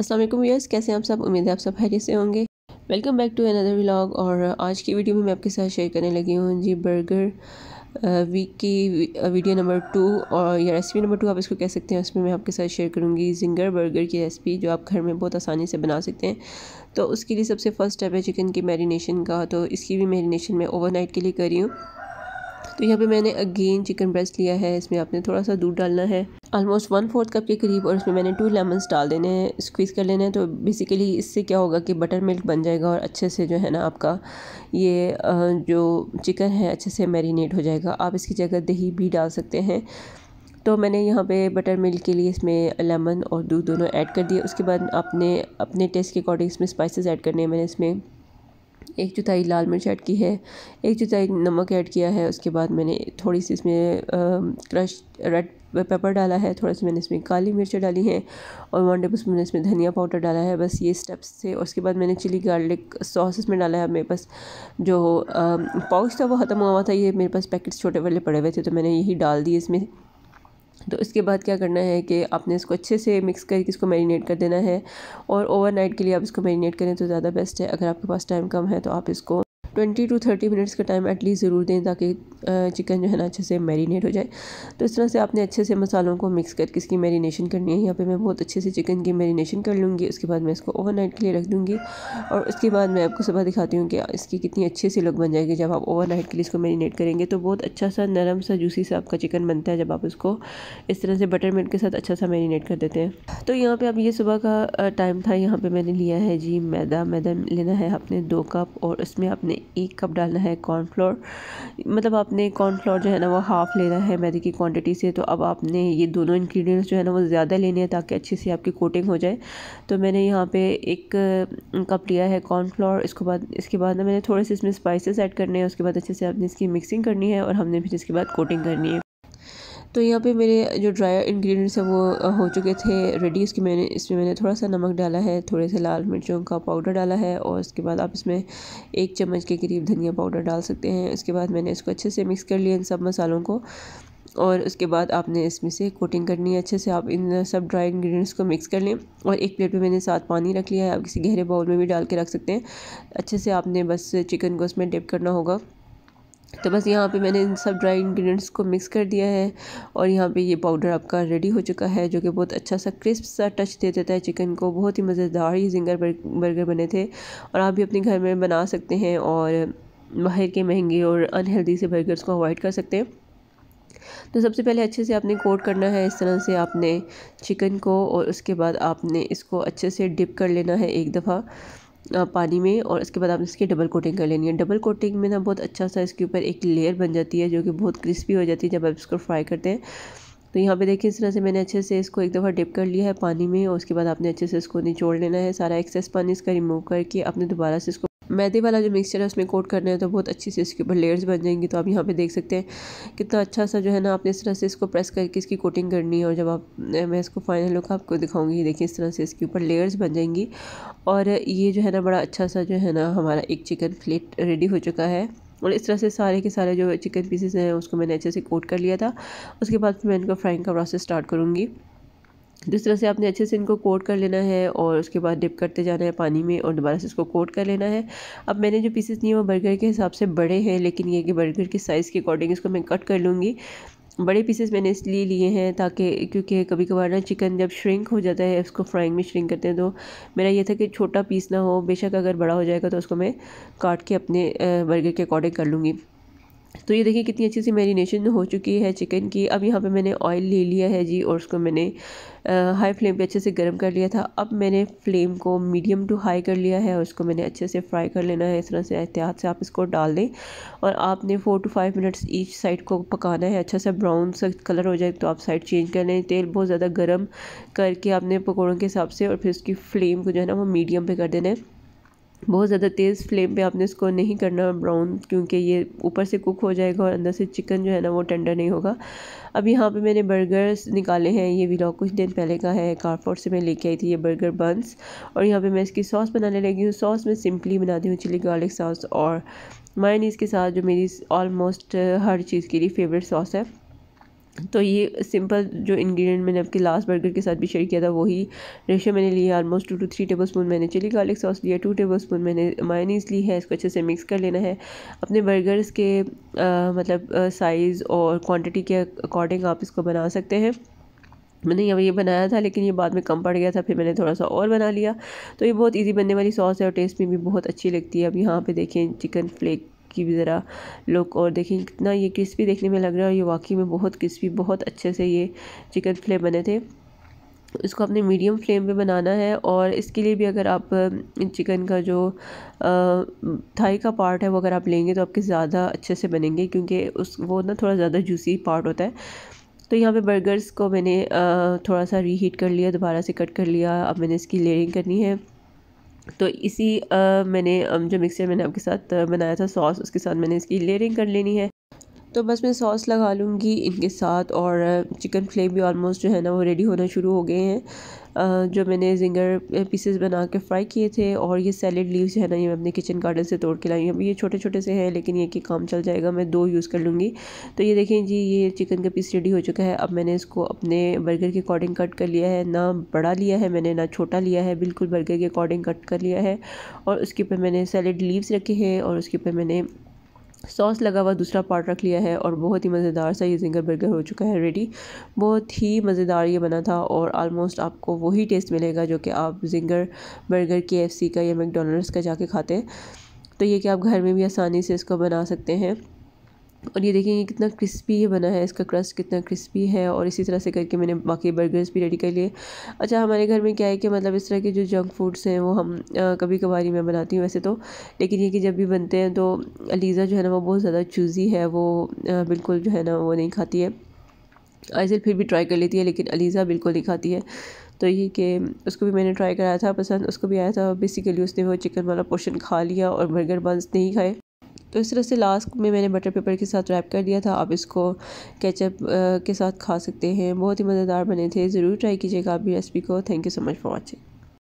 Aslam yes कैसे हैं आप सब उम्मीद है आप सब खैरियत से होंगे welcome back to another vlog और आज की वीडियो में मैं आपके साथ शेयर करने लगी हूँ जी बर्गर वीक की वीडियो नंबर टू और या रेसिपी नंबर टू आप इसको कह सकते हैं उसमें मैं आपके साथ शेयर करूँगी जिंगर बर्गर की रेसिपी जो आप घर में बहुत आसानी से बना सकते हैं तो उसके लिए सबसे फर्स्ट स्टेप है चिकन की मैरिनेशन का तो इसकी भी मैरिनेशन मैं ओवरनाइट के लिए कर रही हूँ तो यहाँ पे मैंने अगेन चिकन ब्रेस्ट लिया है इसमें आपने थोड़ा सा दूध डालना है ऑलमोस्ट वन फोर्थ कप के करीब और इसमें मैंने टू लेमन्स डाल देने हैं स्क्वीज़ कर लेने हैं तो बेसिकली इससे क्या होगा कि बटर मिल्क बन जाएगा और अच्छे से जो है ना आपका ये जो चिकन है अच्छे से मैरिनेट हो जाएगा आप इसकी जगह दही भी डाल सकते हैं तो मैंने यहाँ पे बटर मिल्क के लिए इसमें लेमन और दूध दोनों ऐड कर दिए उसके बाद आपने अपने टेस्ट के अकॉर्डिंग इसमें स्पाइसेस ऐड करने हैं मैंने इसमें एक चौथाई लाल मिर्च ऐड की है एक चौथाई नमक ऐड किया है उसके बाद मैंने थोड़ी सी इसमें क्रश रेड पेपर डाला है थोड़ा सा मैंने इसमें काली मिर्च डाली हैं और वन टेबल स्पून मैंने इसमें धनिया पाउडर डाला है बस ये स्टेप्स थे उसके बाद मैंने चिली गार्लिक सॉस इसमें डाला है मेरे पास जो पाउच था वो ख़त्म हुआ हुआ था ये मेरे पास पैकेट्स छोटे वाले पड़े हुए थे तो मैंने यही डाल दिए इसमें तो इसके बाद क्या करना है कि आपने इसको अच्छे से मिक्स करके इसको मैरिनेट कर देना है और ओवरनाइट के लिए आप इसको मैरिनेट करें तो ज़्यादा बेस्ट है अगर आपके पास टाइम कम है तो आप इसको ट्वेंटी टू थर्टी मिनट्स का टाइम एटलीस्ट ज़रूर दें ताकि चिकन जो है ना अच्छे से मैरिनेट हो जाए तो इस तरह से आपने अच्छे से मसालों को मिक्स करके इसकी मैरिनेशन करनी है यहाँ पे मैं बहुत अच्छे से चिकन की मैरिनेशन कर लूँगी उसके बाद मैं इसको ओवरनाइट के लिए रख दूँगी और उसके बाद मैं आपको सुबह दिखाती हूँ कि इसकी कितनी अच्छे से लुक बन जाएगी जब आप ओवरनाइट के लिए इसको मैरीनेट करेंगे तो बहुत अच्छा सा नरम सा जूसी सा आपका चिकन बनता है जब आप उसको इस तरह से बटर मिल्क के साथ अच्छा सा मैरीनेट कर देते हैं तो यहाँ पर अब ये सुबह का टाइम था यहाँ पर मैंने लिया है जी मैदा मैदा लेना है आपने दो कप और उसमें आपने एक कप डालना है कॉर्नफ्लोर मतलब आपने कॉर्नफ्लोर जो है ना वो हाफ़ लेना है मैदे की क्वांटिटी से तो अब आपने ये दोनों इंग्रेडिएंट्स जो है ना वो ज़्यादा लेने हैं ताकि अच्छे से आपकी कोटिंग हो जाए तो मैंने यहाँ पे एक कप लिया है कॉर्नफ्लोर इसको बाद इसके बाद ना मैंने थोड़े से इसमें स्पाइसेस ऐड करने हैं उसके बाद अच्छे से आपने इसकी मिक्सिंग करनी है और हमने फिर इसके बाद कोटिंग करनी है तो यहाँ पे मेरे जो ड्राई इंग्रेडिएंट्स हैं वो हो चुके थे रेडी इसके मैंने इसमें मैंने थोड़ा सा नमक डाला है थोड़े से लाल मिर्चों का पाउडर डाला है और उसके बाद आप इसमें एक चम्मच के करीब धनिया पाउडर डाल सकते हैं उसके बाद मैंने इसको अच्छे से मिक्स कर लिया इन सब मसालों को और उसके बाद आपने इसमें से कोटिंग करनी है अच्छे से आप इन सब ड्राई इंग्रेडिएंट्स को मिक्स कर लें और एक प्लेट में मैंने साथ पानी रख लिया है आप किसी गहरे बाउल में भी डाल के रख सकते हैं अच्छे से आपने बस चिकन को उसमें डिप करना होगा तो बस यहाँ पे मैंने इन सब ड्राई इंग्रेडिएंट्स को मिक्स कर दिया है और यहाँ पे ये पाउडर आपका रेडी हो चुका है जो कि बहुत अच्छा सा क्रिस्प सा टच दे देता है चिकन को बहुत ही मज़ेदार ही जिंगर बर्गर बने थे और आप भी अपने घर में बना सकते हैं और बाहर के महंगे और अनहेल्दी से बर्गर्स को अवॉइड कर सकते हैं तो सबसे पहले अच्छे से आपने कोट करना है इस तरह से आपने चिकन को और उसके बाद आपने इसको अच्छे से डिप कर लेना है एक दफ़ा पानी में और इसके बाद आपने इसकी डबल कोटिंग कर लेनी है डबल कोटिंग में ना बहुत अच्छा सा इसके ऊपर एक लेयर बन जाती है जो कि बहुत क्रिस्पी हो जाती है जब आप इसको फ्राई करते हैं तो यहाँ पे देखिए इस तरह से मैंने अच्छे से इसको एक दफ़ा डिप कर लिया है पानी में और उसके बाद आपने अच्छे से इसको निचोड़ लेना है सारा एक्सेस पानी इसका रिमूव करके आपने दोबारा से इसको मैदे वाला जो मिक्सचर है उसमें कोट करना है तो बहुत अच्छी से इसके ऊपर लेयर्स बन जाएंगी तो आप यहाँ पे देख सकते हैं कितना अच्छा सा जो है ना आपने इस तरह से इसको प्रेस करके इसकी कोटिंग करनी है और जब आप मैं इसको फाइनल लुक आपको दिखाऊंगी देखिए इस तरह से इसके ऊपर लेयर्स बन जाएंगी और ये जो है ना बड़ा अच्छा सा जो है ना हमारा एक चिकन प्लेट रेडी हो चुका है और इस तरह से सारे के सारे जो चिकन पीसेस हैं उसको मैंने अच्छे से कोट कर लिया था उसके बाद फिर मैं इनका फ्राइंग का प्रोसेस स्टार्ट करूँगी जिस तरह से आपने अच्छे से इनको कोट कर लेना है और उसके बाद डिप करते जाना है पानी में और दोबारा से इसको कोट कर लेना है अब मैंने जो पीसेस लिए वो बर्गर के हिसाब से बड़े हैं लेकिन ये कि बर्गर के साइज़ के अकॉर्डिंग इसको मैं कट कर लूँगी बड़े पीसेस मैंने इसलिए लिए हैं ताकि क्योंकि कभी कभार ना चिकन जब श्रिंक हो जाता है उसको फ्राइंग में श्रिंक करते हैं तो मेरा ये था कि छोटा पीस ना हो बेशक अगर बड़ा हो जाएगा तो उसको मैं काट के अपने बर्गर के अकॉर्डिंग कर लूँगी तो ये देखिए कितनी अच्छी सी मैरिनेशन हो चुकी है चिकन की अब यहाँ पे मैंने ऑयल ले लिया है जी और उसको मैंने हाई फ्लेम पे अच्छे से गर्म कर लिया था अब मैंने फ्लेम को मीडियम टू हाई कर लिया है और उसको मैंने अच्छे से फ्राई कर लेना है इस तरह से एहतियात से आप इसको डाल दें और आपने four to five minutes each side को पकाना है अच्छा सा ब्राउन सा कलर हो जाए तो आप साइड चेंज कर लें तेल बहुत ज़्यादा गर्म करके आपने पकौड़ों के हिसाब से और फिर उसकी फ्लेम को जो है ना वो मीडियम पर कर देना है बहुत ज़्यादा तेज़ फ्लेम पे आपने इसको नहीं करना ब्राउन क्योंकि ये ऊपर से कुक हो जाएगा और अंदर से चिकन जो है ना वो टेंडर नहीं होगा अब यहाँ पे मैंने बर्गर्स निकाले हैं ये व्लॉग कुछ दिन पहले का है कारपोर्ट से मैं लेके आई थी ये बर्गर बंस और यहाँ पे मैं इसकी सॉस बनाने लगी हूँ सॉस मैं सिंपली बनाती हूँ चिली गार्लिक सॉस और मायनीज़ के साथ जो मेरी ऑलमोस्ट हर चीज़ के लिए फेवरेट सॉस है तो ये सिंपल जो इंग्रेडिएंट मैंने आपके लास्ट बर्गर के साथ भी शेयर किया था वही रेशो मैंने लिया almost two to three tablespoon मैंने चिली गार्लिक सॉस लिया टू टेबल स्पून मैंने मायनीस ली है इसको अच्छे से मिक्स कर लेना है अपने बर्गर्स के आ, मतलब साइज़ और क्वांटिटी के अकॉर्डिंग आप इसको बना सकते हैं मैंने अब ये बनाया था लेकिन ये बाद में कम पड़ गया था फिर मैंने थोड़ा सा और बना लिया तो ये बहुत इजी बनने वाली सॉस है और टेस्ट में भी बहुत अच्छी लगती है अब यहाँ पे देखें चिकन फ्लेक की भी ज़रा लुक और देखें कितना ये क्रिस्पी देखने में लग रहा है और ये वाकई में बहुत क्रिस्पी बहुत अच्छे से ये चिकन फ्लेम बने थे इसको आपने मीडियम फ्लेम पे बनाना है और इसके लिए भी अगर आप चिकन का जो थाई का पार्ट है वो अगर आप लेंगे तो आपके ज़्यादा अच्छे से बनेंगे क्योंकि उस वो ना थोड़ा ज़्यादा जूसी पार्ट होता है तो यहाँ पे बर्गर्स को मैंने थोड़ा सा रीहीट कर लिया दोबारा से कट कर लिया अब मैंने इसकी लेयरिंग करनी है तो इसी मैंने जो मिक्सचर मैंने आपके साथ बनाया था सॉस उसके साथ मैंने इसकी लेयरिंग कर लेनी है तो बस मैं सॉस लगा लूँगी इनके साथ और चिकन फ्लेम भी ऑलमोस्ट जो है ना वो रेडी होना शुरू हो गए हैं जो मैंने जिंगर पीसेस बना के फ्राई किए थे और ये सैलड लीव्स जो है ना ये मैं अपने किचन गार्डन से तोड़ के लाई हूँ ये छोटे छोटे से हैं लेकिन ये कि काम चल जाएगा मैं दो यूज़ कर लूँगी तो ये देखें जी ये चिकन का पीस रेडी हो चुका है अब मैंने इसको अपने बर्गर के अकॉर्डिंग कट कर लिया है ना बड़ा लिया है मैंने ना छोटा लिया है बिल्कुल बर्गर के अकॉर्डिंग कट कर लिया है और उसके ऊपर मैंने सैलड लीव्स रखे हैं और उसके ऊपर मैंने सॉस लगा हुआ दूसरा पार्ट रख लिया है और बहुत ही मज़ेदार सा ये जिंगर बर्गर हो चुका है रेडी बहुत ही मज़ेदार ये बना था और आलमोस्ट आपको वही टेस्ट मिलेगा जो कि आप जिंगर बर्गर के का या मैकडोनल्ड्स का जाके खाते हैं तो ये कि आप घर में भी आसानी से इसको बना सकते हैं और ये देखेंगे कितना क्रिस्पी ये बना है इसका क्रस्ट कितना क्रिस्पी है और इसी तरह से करके मैंने बाकी बर्गर्स भी रेडी कर लिए अच्छा हमारे घर में क्या है कि मतलब इस तरह के जो जंक फूड्स हैं वो हम आ, कभी कभार ही मैं बनाती हूँ वैसे तो लेकिन ये कि जब भी बनते हैं तो अलीज़ा जो है ना वो बहुत ज़्यादा चूज़ी है वो आ, बिल्कुल जो है ना वो नहीं खाती है आइजल फिर भी ट्राई कर लेती है लेकिन अलीज़ा बिल्कुल नहीं खाती है तो ये कि उसको भी मैंने ट्राई कराया था पसंद उसको भी आया था बेसिकली उसने वो चिकन वाला पोर्शन खा लिया और बर्गर बंस नहीं खाए तो इस तरह से लास्ट में मैंने बटर पेपर के साथ रैप कर दिया था आप इसको केचप के साथ खा सकते हैं बहुत ही मज़ेदार बने थे ज़रूर ट्राई कीजिएगा आप भी रेसिपी को thank you so much for watching